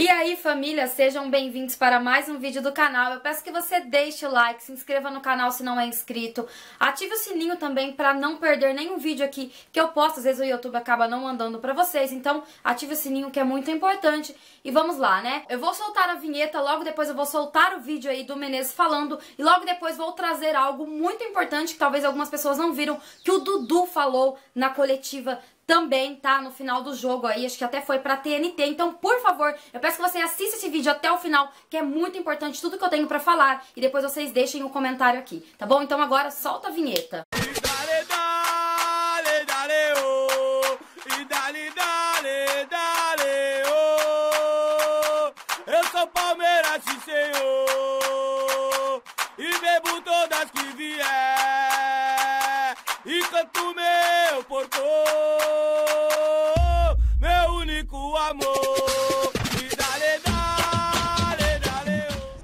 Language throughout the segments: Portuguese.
E aí família, sejam bem-vindos para mais um vídeo do canal. Eu peço que você deixe o like, se inscreva no canal se não é inscrito, ative o sininho também para não perder nenhum vídeo aqui que eu posto. Às vezes o YouTube acaba não mandando para vocês, então ative o sininho que é muito importante. E vamos lá, né? Eu vou soltar a vinheta, logo depois eu vou soltar o vídeo aí do Menezes falando e logo depois vou trazer algo muito importante que talvez algumas pessoas não viram que o Dudu falou na coletiva também tá no final do jogo aí, acho que até foi pra TNT. Então, por favor, eu peço que você assista esse vídeo até o final, que é muito importante tudo que eu tenho pra falar. E depois vocês deixem o um comentário aqui, tá bom? Então agora solta a vinheta.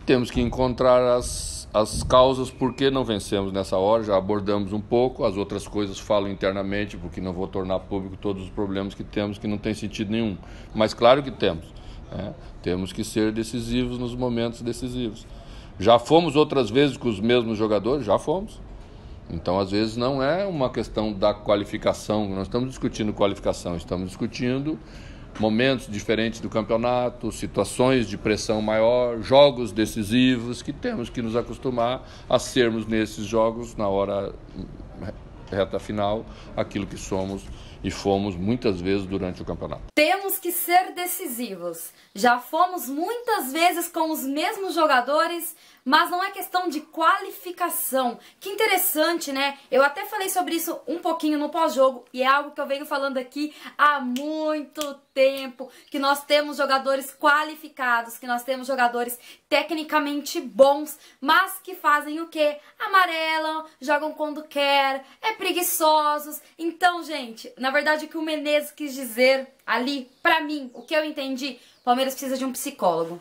Temos que encontrar as, as causas por que não vencemos nessa hora, já abordamos um pouco, as outras coisas falo internamente, porque não vou tornar público todos os problemas que temos, que não tem sentido nenhum. Mas claro que temos. Né? Temos que ser decisivos nos momentos decisivos. Já fomos outras vezes com os mesmos jogadores? Já fomos. Então, às vezes, não é uma questão da qualificação, nós estamos discutindo qualificação, estamos discutindo momentos diferentes do campeonato, situações de pressão maior, jogos decisivos que temos que nos acostumar a sermos nesses jogos na hora reta final aquilo que somos e fomos muitas vezes durante o campeonato. Temos que ser decisivos. Já fomos muitas vezes com os mesmos jogadores, mas não é questão de qualificação. Que interessante, né? Eu até falei sobre isso um pouquinho no pós-jogo e é algo que eu venho falando aqui há muito tempo, que nós temos jogadores qualificados, que nós temos jogadores tecnicamente bons, mas que fazem o quê? Amarelam, jogam quando quer, é preguiçosos. Então, gente, na verdade, o que o Menezes quis dizer ali, pra mim, o que eu entendi, Palmeiras precisa de um psicólogo.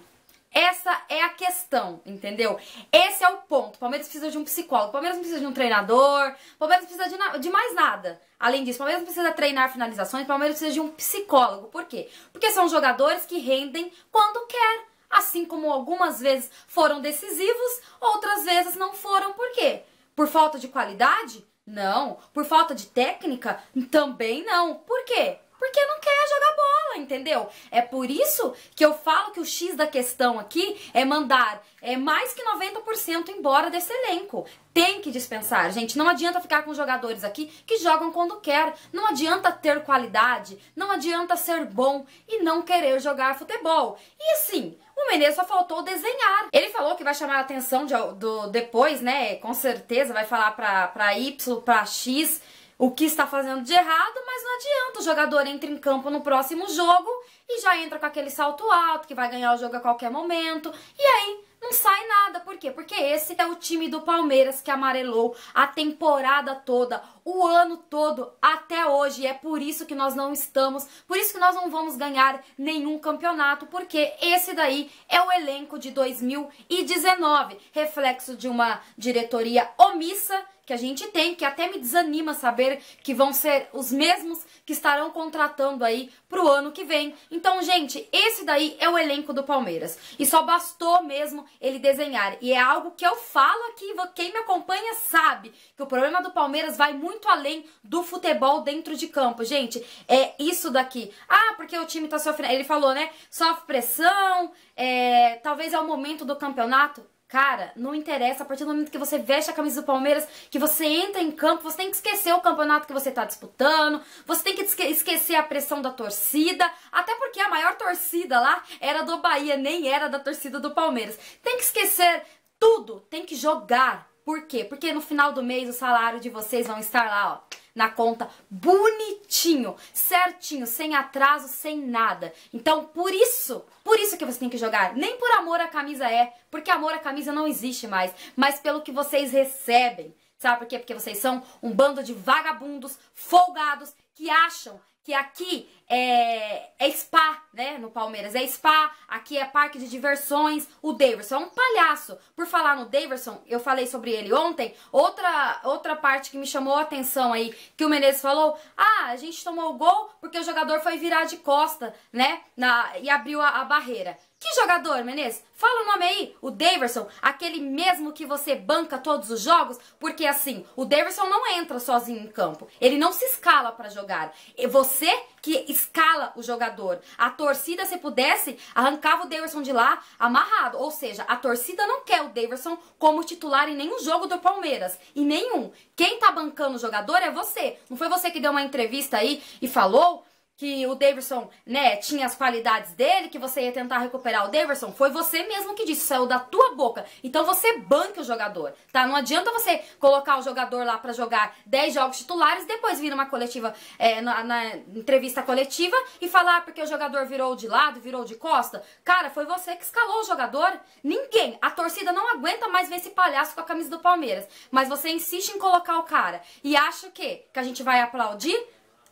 Essa é a questão, entendeu? Esse é o ponto. Palmeiras precisa de um psicólogo, Palmeiras não precisa de um treinador, Palmeiras precisa de, de mais nada. Além disso, Palmeiras precisa treinar finalizações, Palmeiras precisa de um psicólogo. Por quê? Porque são jogadores que rendem quando quer. Assim como algumas vezes foram decisivos, outras vezes não foram. Por quê? Por falta de qualidade? Não. Por falta de técnica? Também não. Por quê? Porque não quer jogar bola, entendeu? É por isso que eu falo que o X da questão aqui é mandar é mais que 90% embora desse elenco. Tem que dispensar, gente. Não adianta ficar com jogadores aqui que jogam quando quer. Não adianta ter qualidade, não adianta ser bom e não querer jogar futebol. E assim, o Menezes só faltou desenhar. Ele falou que vai chamar a atenção de, do, depois, né? Com certeza vai falar pra, pra Y, pra X o que está fazendo de errado, mas não adianta. O jogador entra em campo no próximo jogo e já entra com aquele salto alto que vai ganhar o jogo a qualquer momento. E aí não sai nada. Por quê? Porque esse é o time do Palmeiras que amarelou a temporada toda, o ano todo, até hoje. É por isso que nós não estamos, por isso que nós não vamos ganhar nenhum campeonato, porque esse daí é o elenco de 2019, reflexo de uma diretoria omissa que a gente tem, que até me desanima saber que vão ser os mesmos que estarão contratando aí pro ano que vem. Então, gente, esse daí é o elenco do Palmeiras. E só bastou mesmo ele desenhar. E é algo que eu falo aqui, quem me acompanha sabe que o problema do Palmeiras vai muito além do futebol dentro de campo. Gente, é isso daqui. Ah, porque o time tá sofrendo. Ele falou, né? Sofre pressão, é... talvez é o momento do campeonato. Cara, não interessa, a partir do momento que você veste a camisa do Palmeiras, que você entra em campo, você tem que esquecer o campeonato que você tá disputando, você tem que esquecer a pressão da torcida, até porque a maior torcida lá era do Bahia, nem era da torcida do Palmeiras. Tem que esquecer tudo, tem que jogar. Por quê? Porque no final do mês o salário de vocês vão estar lá, ó na conta bonitinho, certinho, sem atraso, sem nada. Então, por isso isso que você tem que jogar. Nem por amor à camisa é, porque amor à camisa não existe mais, mas pelo que vocês recebem. Sabe por quê? Porque vocês são um bando de vagabundos, folgados, que acham que aqui é, é, spa, né, no Palmeiras, é spa, aqui é parque de diversões, o Daverson é um palhaço. Por falar no Daverson, eu falei sobre ele ontem, outra, outra parte que me chamou a atenção aí, que o Menezes falou, ah, a gente tomou o gol porque o jogador foi virar de costa, né, na, e abriu a, a barreira. Que jogador, Menezes? Fala o nome aí. O Daverson, aquele mesmo que você banca todos os jogos, porque assim, o Daverson não entra sozinho em campo. Ele não se escala para jogar. É você que escala o jogador. A torcida, se pudesse, arrancava o Daverson de lá amarrado. Ou seja, a torcida não quer o Daverson como titular em nenhum jogo do Palmeiras. E nenhum. Quem tá bancando o jogador é você. Não foi você que deu uma entrevista aí e falou que o Davidson, né, tinha as qualidades dele, que você ia tentar recuperar o Davidson, foi você mesmo que disse, saiu da tua boca. Então você banca o jogador, tá? Não adianta você colocar o jogador lá para jogar 10 jogos titulares, depois vir numa coletiva, é, na, na, entrevista coletiva e falar porque o jogador virou de lado, virou de costa. Cara, foi você que escalou o jogador. Ninguém, a torcida não aguenta mais ver esse palhaço com a camisa do Palmeiras. Mas você insiste em colocar o cara e acha o quê? Que a gente vai aplaudir?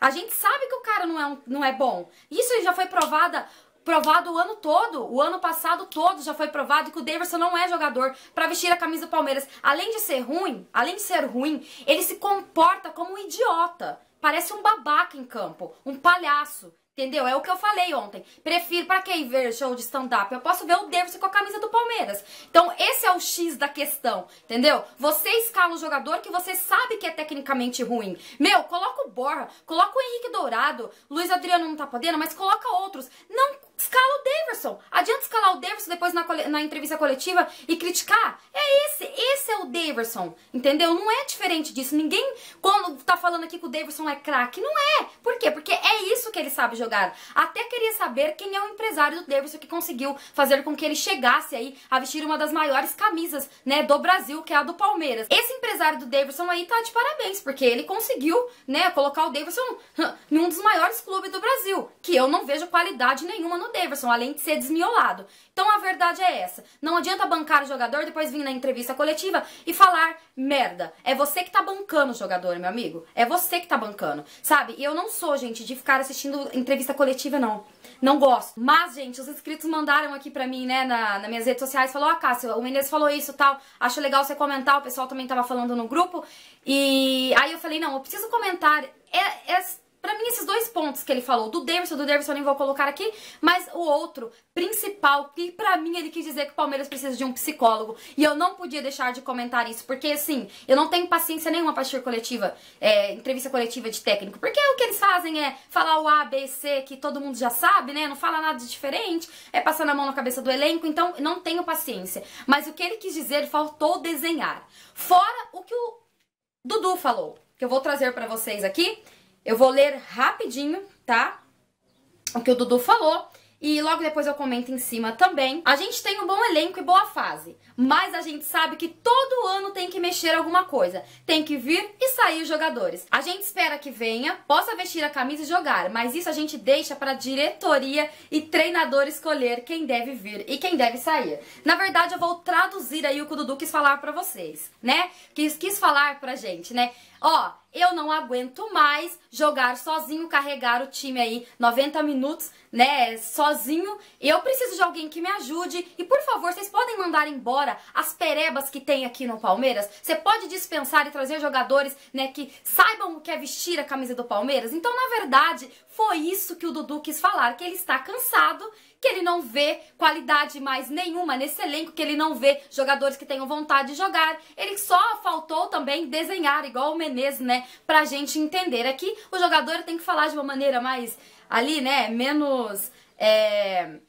A gente sabe que o cara não é, um, não é bom. Isso já foi provada provado o ano todo, o ano passado todo já foi provado que o Davidson não é jogador para vestir a camisa do Palmeiras. Além de ser ruim, além de ser ruim, ele se comporta como um idiota. Parece um babaca em campo, um palhaço. Entendeu? É o que eu falei ontem. Prefiro para quem ver show de stand-up? Eu posso ver o Deverson com a camisa do Palmeiras. Então, esse é o X da questão, entendeu? Você escala o jogador que você sabe que é tecnicamente ruim. Meu, coloca o Borra, coloca o Henrique Dourado, Luiz Adriano não tá podendo, mas coloca outros. Não escala o Deverson. Adianta escalar o Deverson depois na, na entrevista coletiva e criticar? É esse, Davidson, entendeu? Não é diferente disso. Ninguém, quando tá falando aqui que o Davidson é craque, não é. Por quê? Porque é isso que ele sabe jogar. Até queria saber quem é o empresário do Davidson que conseguiu fazer com que ele chegasse aí a vestir uma das maiores camisas, né, do Brasil, que é a do Palmeiras. Esse empresário do Davidson aí tá de parabéns, porque ele conseguiu, né, colocar o em num dos maiores clubes do Brasil, que eu não vejo qualidade nenhuma no Davidson, além de ser desmiolado. Então a verdade é essa. Não adianta bancar o jogador, depois vir na entrevista coletiva e falar merda. É você que tá bancando o jogador, meu amigo. É você que tá bancando, sabe? E eu não sou, gente, de ficar assistindo entrevista coletiva, não. Não gosto. Mas, gente, os inscritos mandaram aqui pra mim, né, na, nas minhas redes sociais, falou, ó, oh, Cássio, o Menezes falou isso tal, acho legal você comentar, o pessoal também tava falando no grupo. E aí eu falei, não, eu preciso comentar. É, é Pra mim, esses dois pontos que ele falou, do Davidson, do Davidson eu nem vou colocar aqui, mas o outro, principal, que pra mim ele quis dizer que o Palmeiras precisa de um psicólogo. E eu não podia deixar de comentar isso, porque assim, eu não tenho paciência nenhuma pra assistir coletiva, é, entrevista coletiva de técnico. Porque o que eles fazem é falar o A, B, C, que todo mundo já sabe, né? Não fala nada de diferente, é passar a mão na cabeça do elenco, então não tenho paciência. Mas o que ele quis dizer, faltou desenhar. Fora o que o Dudu falou, que eu vou trazer pra vocês aqui eu vou ler rapidinho, tá? O que o Dudu falou e logo depois eu comento em cima também. A gente tem um bom elenco e boa fase, mas a gente sabe que todo ano tem que mexer alguma coisa, tem que vir e sair os jogadores. A gente espera que venha, possa vestir a camisa e jogar, mas isso a gente deixa para diretoria e treinador escolher quem deve vir e quem deve sair. Na verdade, eu vou traduzir aí o que o Dudu quis falar para vocês, né? Quis, quis falar pra gente, né? Ó, eu não aguento mais jogar sozinho, carregar o time aí 90 minutos, né, sozinho sozinho, eu preciso de alguém que me ajude. E por favor, vocês podem mandar embora as perebas que tem aqui no Palmeiras? Você pode dispensar e trazer jogadores, né, que saibam o que é vestir a camisa do Palmeiras? Então, na verdade, foi isso que o Dudu quis falar, que ele está cansado, que ele não vê qualidade mais nenhuma nesse elenco, que ele não vê jogadores que tenham vontade de jogar. Ele só faltou também desenhar, igual o Menezes, né, pra gente entender. Aqui é o jogador tem que falar de uma maneira mais ali, né, menos é,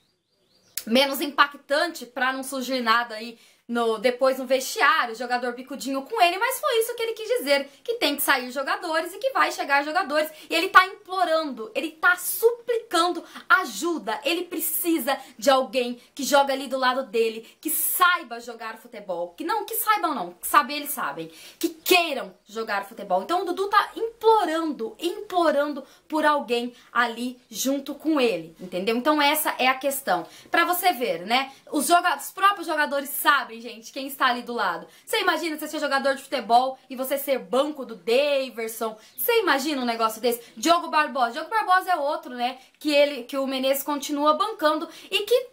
menos impactante para não surgir nada aí no, depois no vestiário, jogador bicudinho com ele, mas foi isso que ele quis dizer, que tem que sair jogadores e que vai chegar jogadores. E ele tá implorando, ele tá suplicando ajuda, ele precisa de alguém que joga ali do lado dele, que saiba jogar futebol, que não, que saibam não, que saber eles sabem, que queiram jogar futebol. Então o Dudu tá implorando, implorando por alguém ali junto com ele, entendeu? Então essa é a questão. Para você ver, né? Os, joga os próprios jogadores sabem gente, quem está ali do lado. Você imagina você ser jogador de futebol e você ser banco do Daverson. Você imagina um negócio desse? Diogo Barbosa. Diogo Barbosa é outro, né? Que ele, que o Menezes continua bancando e que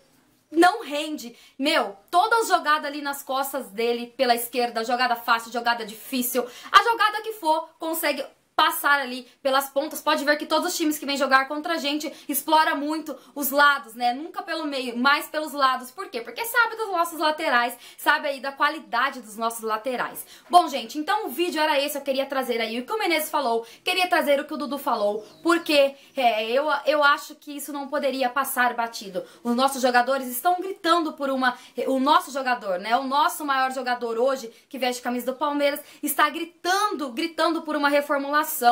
não rende. Meu, toda a jogada ali nas costas dele, pela esquerda, jogada fácil, jogada difícil, a jogada que for, consegue passar ali pelas pontas. Pode ver que todos os times que vêm jogar contra a gente explora muito os lados, né? Nunca pelo meio, mais pelos lados. Por quê? Porque sabe dos nossos laterais, sabe aí da qualidade dos nossos laterais. Bom, gente, então o vídeo era esse, eu queria trazer aí o que o Menezes falou, queria trazer o que o Dudu falou, porque é, eu, eu acho que isso não poderia passar batido. Os nossos jogadores estão gritando por uma... O nosso jogador, né? O nosso maior jogador hoje, que veste a camisa do Palmeiras, está gritando, gritando por uma reformulação e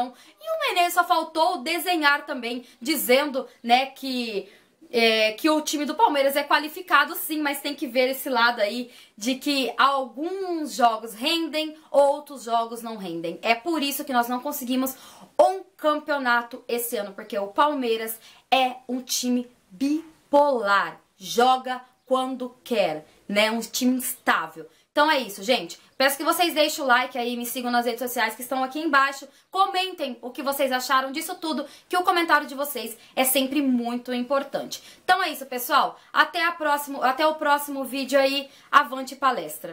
o Menezes só faltou desenhar também, dizendo, né, que é, que o time do Palmeiras é qualificado sim, mas tem que ver esse lado aí de que alguns jogos rendem, outros jogos não rendem. É por isso que nós não conseguimos um campeonato esse ano, porque o Palmeiras é um time bipolar, joga quando quer, né? Um time instável. Então é isso, gente. Peço que vocês deixem o like aí, me sigam nas redes sociais que estão aqui embaixo. Comentem o que vocês acharam disso tudo, que o comentário de vocês é sempre muito importante. Então é isso, pessoal. Até, a próximo, até o próximo vídeo aí. Avante palestra!